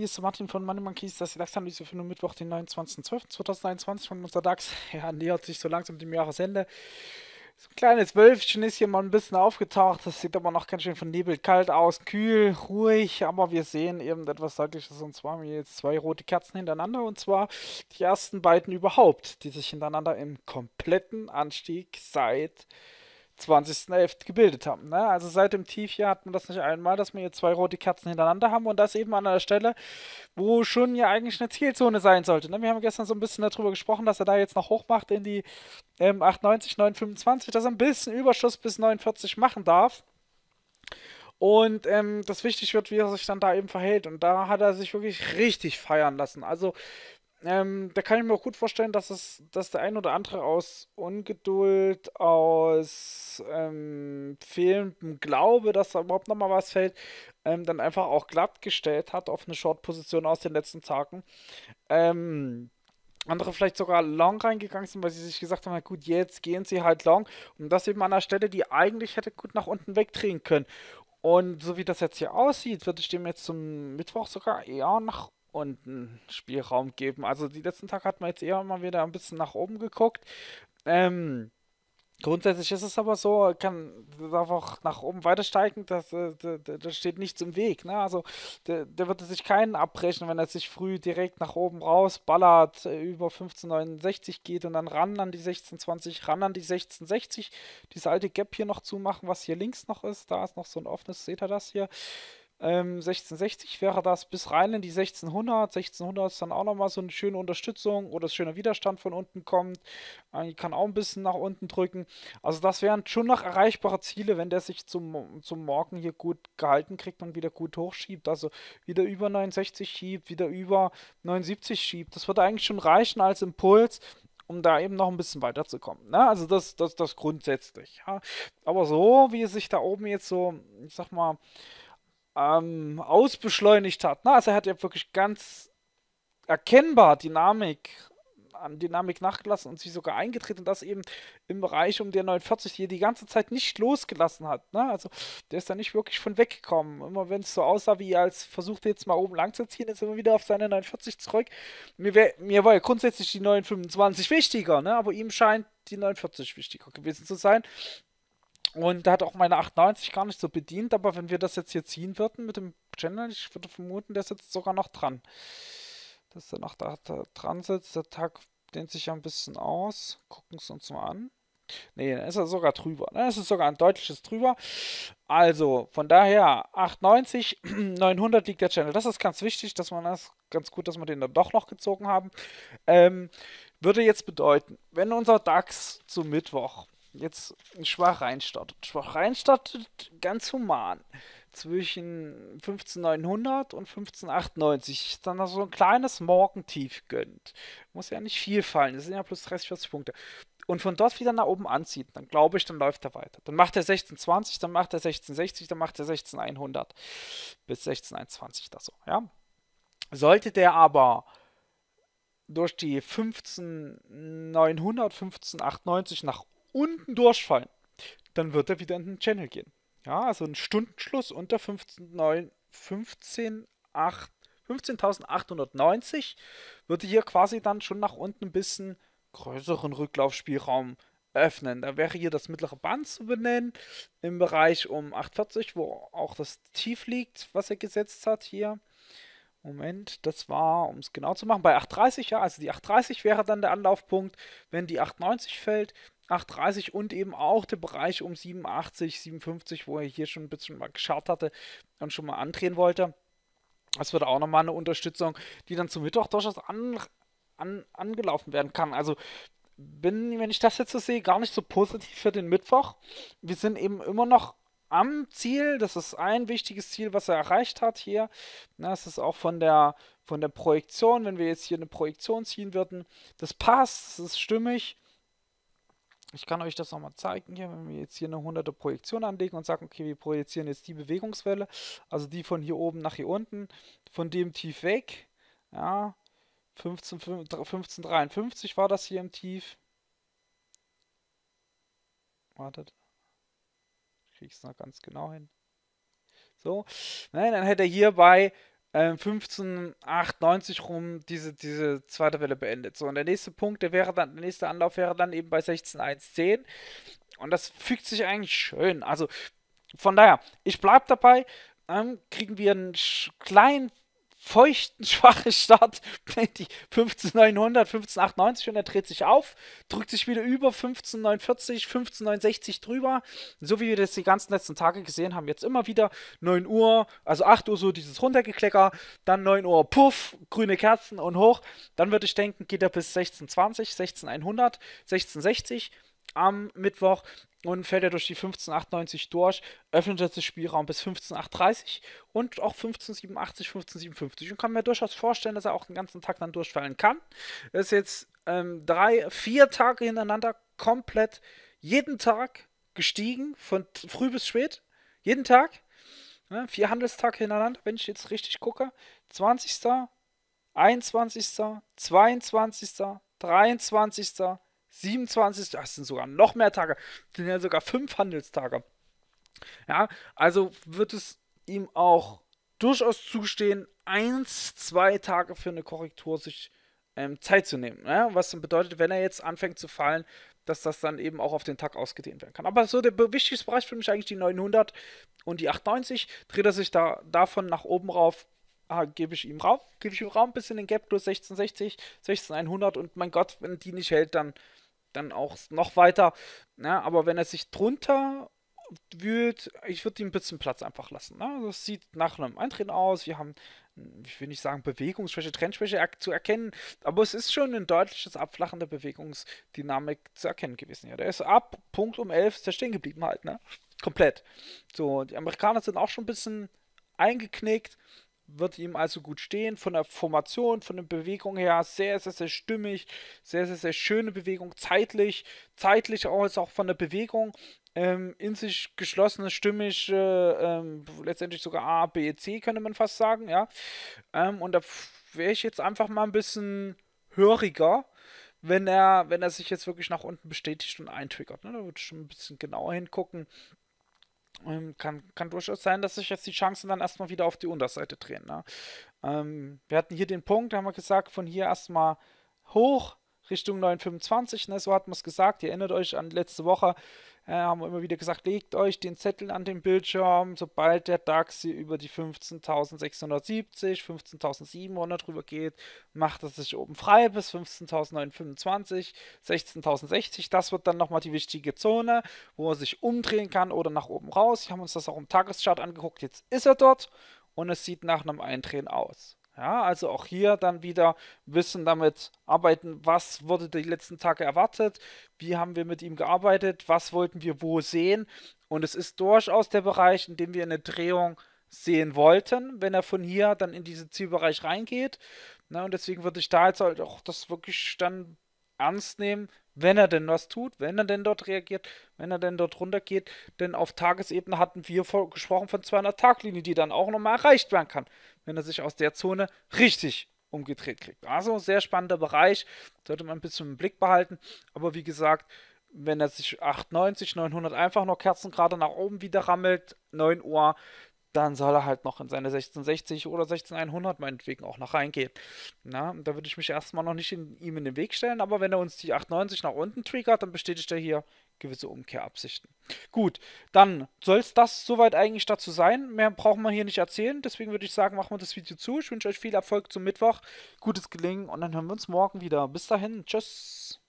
hier ist Martin von Money Monkeys, das ist die DAX-Analyse für den Mittwoch, den 29.12.2021 von unser DAX. Ja, nähert sich so langsam dem Jahresende. So ein kleines Wölfchen ist hier mal ein bisschen aufgetaucht. Das sieht aber noch ganz schön von Nebel kalt aus, kühl, ruhig. Aber wir sehen eben etwas Deutliches. Und zwar haben wir jetzt zwei rote Kerzen hintereinander. Und zwar die ersten beiden überhaupt, die sich hintereinander im kompletten Anstieg seit 20.11. gebildet haben. Ne? Also seit dem Tiefjahr hat man das nicht einmal, dass wir hier zwei rote Kerzen hintereinander haben und das eben an einer Stelle, wo schon ja eigentlich eine Zielzone sein sollte. Ne? Wir haben gestern so ein bisschen darüber gesprochen, dass er da jetzt noch hochmacht in die ähm, 890, 925, dass er ein bisschen Überschuss bis 49 machen darf. Und ähm, das wichtig wird, wie er sich dann da eben verhält. Und da hat er sich wirklich richtig feiern lassen. Also ähm, da kann ich mir auch gut vorstellen, dass es, dass der ein oder andere aus Ungeduld, aus ähm, fehlendem Glaube, dass da überhaupt nochmal was fällt, ähm, dann einfach auch glatt gestellt hat auf eine Short-Position aus den letzten Tagen. Ähm, andere vielleicht sogar long reingegangen sind, weil sie sich gesagt haben, gut, jetzt gehen sie halt long. Und das eben an einer Stelle, die eigentlich hätte gut nach unten wegdrehen können. Und so wie das jetzt hier aussieht, würde ich dem jetzt zum Mittwoch sogar eher nach und einen Spielraum geben. Also die letzten Tage hat man jetzt eher mal wieder ein bisschen nach oben geguckt. Ähm, grundsätzlich ist es aber so, kann darf auch nach oben weiter steigen, das, äh, das, das steht nichts im Weg. Ne? Also der, der würde sich keinen abbrechen, wenn er sich früh direkt nach oben raus ballert, über 1569 geht und dann ran an die 1620, ran an die 1660, diese alte Gap hier noch zumachen, was hier links noch ist, da ist noch so ein offenes, seht ihr das hier? 1660 ähm, wäre das bis rein in die 1600. 1600 ist dann auch nochmal so eine schöne Unterstützung oder schöne Widerstand von unten kommt. Ich kann auch ein bisschen nach unten drücken. Also das wären schon noch erreichbare Ziele, wenn der sich zum, zum Morgen hier gut gehalten kriegt und wieder gut hochschiebt. Also wieder über 69 schiebt, wieder über 79 schiebt. Das würde eigentlich schon reichen als Impuls, um da eben noch ein bisschen weiterzukommen. Ne? Also das, das, das grundsätzlich. Ja? Aber so, wie es sich da oben jetzt so, ich sag mal, ähm, ausbeschleunigt hat. Na, also er hat ja wirklich ganz erkennbar Dynamik an Dynamik nachgelassen und sich sogar eingetreten und das eben im Bereich um der 49, die er die ganze Zeit nicht losgelassen hat. Ne? Also der ist da nicht wirklich von weggekommen. Immer wenn es so aussah, wie als versuchte jetzt mal oben lang zu ziehen, ist immer wieder auf seine 49 zurück. Mir, wär, mir war ja grundsätzlich die 925 wichtiger, ne? aber ihm scheint die 49 wichtiger gewesen zu sein. Und der hat auch meine 98 gar nicht so bedient, aber wenn wir das jetzt hier ziehen würden mit dem Channel, ich würde vermuten, der sitzt sogar noch dran. Dass der noch da, da dran sitzt, der Tag dehnt sich ja ein bisschen aus. Gucken es uns mal an. Ne, dann ist er sogar drüber. Dann ne? ist es sogar ein deutliches drüber. Also, von daher, 890, 900 liegt der Channel. Das ist ganz wichtig, dass man das, ganz gut, dass wir den dann doch noch gezogen haben. Ähm, würde jetzt bedeuten, wenn unser DAX zu Mittwoch jetzt Schwach reinstartet. Schwach reinstartet ganz human. Zwischen 15900 und 1598. Dann noch so ein kleines Morgentief gönnt. Muss ja nicht viel fallen. Das sind ja plus 30, 40 Punkte. Und von dort wieder nach oben anzieht. Dann glaube ich, dann läuft er weiter. Dann macht er 1620, dann macht er 1660, dann macht er 16100. Bis 16,21 da so. Ja. Sollte der aber durch die 15900, 15,98 nach unten durchfallen, dann wird er wieder in den Channel gehen. Ja, also ein Stundenschluss unter 15.890 15, 15 würde hier quasi dann schon nach unten ein bisschen größeren Rücklaufspielraum öffnen. Da wäre hier das mittlere Band zu benennen, im Bereich um 840, wo auch das Tief liegt, was er gesetzt hat hier. Moment, das war, um es genau zu machen, bei 830, ja, also die 830 wäre dann der Anlaufpunkt, wenn die 890 fällt, 8,30 und eben auch der Bereich um 87, 57, wo er hier schon ein bisschen mal geschaut hatte und schon mal andrehen wollte. Das wird auch nochmal eine Unterstützung, die dann zum Mittwoch durchaus an, an, angelaufen werden kann. Also bin, wenn ich das jetzt so sehe, gar nicht so positiv für den Mittwoch. Wir sind eben immer noch am Ziel. Das ist ein wichtiges Ziel, was er erreicht hat hier. Das ist auch von der, von der Projektion, wenn wir jetzt hier eine Projektion ziehen würden. Das passt, das ist stimmig ich kann euch das nochmal zeigen hier, wenn wir jetzt hier eine 100er Projektion anlegen und sagen, okay, wir projizieren jetzt die Bewegungswelle, also die von hier oben nach hier unten, von dem Tief weg, ja, 1553 15, war das hier im Tief. Wartet. Ich krieg's noch ganz genau hin. So, nein, dann hätte er hier bei äh, 15, 8, 90 rum diese, diese zweite Welle beendet. So, und der nächste Punkt, der wäre dann, der nächste Anlauf wäre dann eben bei 16, 1, 10. Und das fügt sich eigentlich schön. Also, von daher, ich bleibe dabei, ähm, kriegen wir einen kleinen feuchten, schwache Start. 15900, 15,98 und er dreht sich auf, drückt sich wieder über 15940, 15960 drüber. So wie wir das die ganzen letzten Tage gesehen haben, jetzt immer wieder 9 Uhr, also 8 Uhr so dieses runtergeklecker, dann 9 Uhr puff, grüne Kerzen und hoch. Dann würde ich denken, geht er bis 1620, 16100, 1660 am Mittwoch und fällt er durch die 1598 durch, öffnet er den Spielraum bis 15830 und auch 1587, 1557 und kann mir durchaus vorstellen, dass er auch den ganzen Tag dann durchfallen kann. Er ist jetzt ähm, drei, vier Tage hintereinander komplett jeden Tag gestiegen, von früh bis spät, jeden Tag. Ne, vier Handelstage hintereinander, wenn ich jetzt richtig gucke. 20., 21., 22., 23., 27. Das sind sogar noch mehr Tage. Das sind ja sogar fünf Handelstage. Ja, also wird es ihm auch durchaus zustehen, eins, zwei Tage für eine Korrektur sich ähm, Zeit zu nehmen. Ne? Was dann bedeutet, wenn er jetzt anfängt zu fallen, dass das dann eben auch auf den Tag ausgedehnt werden kann. Aber so der wichtigste Bereich für mich eigentlich die 900 und die 890. Dreht er sich da davon nach oben rauf, ah, gebe ich ihm Raum, gebe ich ihm Raum bis in den Gap plus 1660, 16100 und mein Gott, wenn die nicht hält, dann, dann auch noch weiter. Ja, aber wenn er sich drunter wühlt, ich würde ihm ein bisschen Platz einfach lassen. Ne? Das also sieht nach einem Eintreten aus. Wir haben, ich will nicht sagen Bewegungsschwäche, Trendschwäche zu erkennen, aber es ist schon ein deutliches Abflachen der Bewegungsdynamik zu erkennen gewesen. Ja, der ist ab Punkt um 11 zerstehen geblieben halt. Ne? Komplett. So, die Amerikaner sind auch schon ein bisschen eingeknickt wird ihm also gut stehen. Von der Formation, von der Bewegung her sehr, sehr, sehr stimmig, sehr, sehr, sehr schöne Bewegung, zeitlich, zeitlich auch ist auch von der Bewegung. Ähm, in sich geschlossene, stimmig, äh, ähm, letztendlich sogar A, B, C, könnte man fast sagen, ja. Ähm, und da wäre ich jetzt einfach mal ein bisschen höriger, wenn er, wenn er sich jetzt wirklich nach unten bestätigt und eintriggert. Ne? Da würde ich schon ein bisschen genauer hingucken. Ähm, kann, kann durchaus sein, dass sich jetzt die Chancen dann erstmal wieder auf die Unterseite drehen. Ne? Ähm, wir hatten hier den Punkt, da haben wir gesagt, von hier erstmal hoch Richtung 925. Ne? So hat man es gesagt. Ihr erinnert euch an letzte Woche äh, haben wir immer wieder gesagt, legt euch den Zettel an den Bildschirm, sobald der DAX hier über die 15.670, 15.700 rüber geht, macht es sich oben frei bis 15.925, 16.060. Das wird dann nochmal die wichtige Zone, wo er sich umdrehen kann oder nach oben raus. Wir haben uns das auch im Tageschart angeguckt. Jetzt ist er dort und es sieht nach einem Eindrehen aus. Ja, also auch hier dann wieder ein bisschen damit arbeiten, was wurde die letzten Tage erwartet, wie haben wir mit ihm gearbeitet, was wollten wir wo sehen. Und es ist durchaus der Bereich, in dem wir eine Drehung sehen wollten, wenn er von hier dann in diesen Zielbereich reingeht. Na, und deswegen würde ich da jetzt halt auch das wirklich dann ernst nehmen, wenn er denn was tut, wenn er denn dort reagiert, wenn er denn dort runtergeht. Denn auf Tagesebene hatten wir vor, gesprochen von 200-Tag-Linie, die dann auch nochmal erreicht werden kann, wenn er sich aus der Zone richtig umgedreht kriegt. Also sehr spannender Bereich, sollte man ein bisschen im Blick behalten. Aber wie gesagt, wenn er sich 890, 900 einfach noch Kerzen gerade nach oben wieder rammelt, 9 Uhr, dann soll er halt noch in seine 1660 oder 16100 meinetwegen auch noch reingehen. Na, da würde ich mich erstmal noch nicht in, ihm in den Weg stellen, aber wenn er uns die 890 nach unten triggert, dann bestätigt er hier gewisse Umkehrabsichten. Gut, dann soll es das soweit eigentlich dazu sein. Mehr braucht man hier nicht erzählen, deswegen würde ich sagen, machen wir das Video zu. Ich wünsche euch viel Erfolg zum Mittwoch, gutes Gelingen und dann hören wir uns morgen wieder. Bis dahin, tschüss.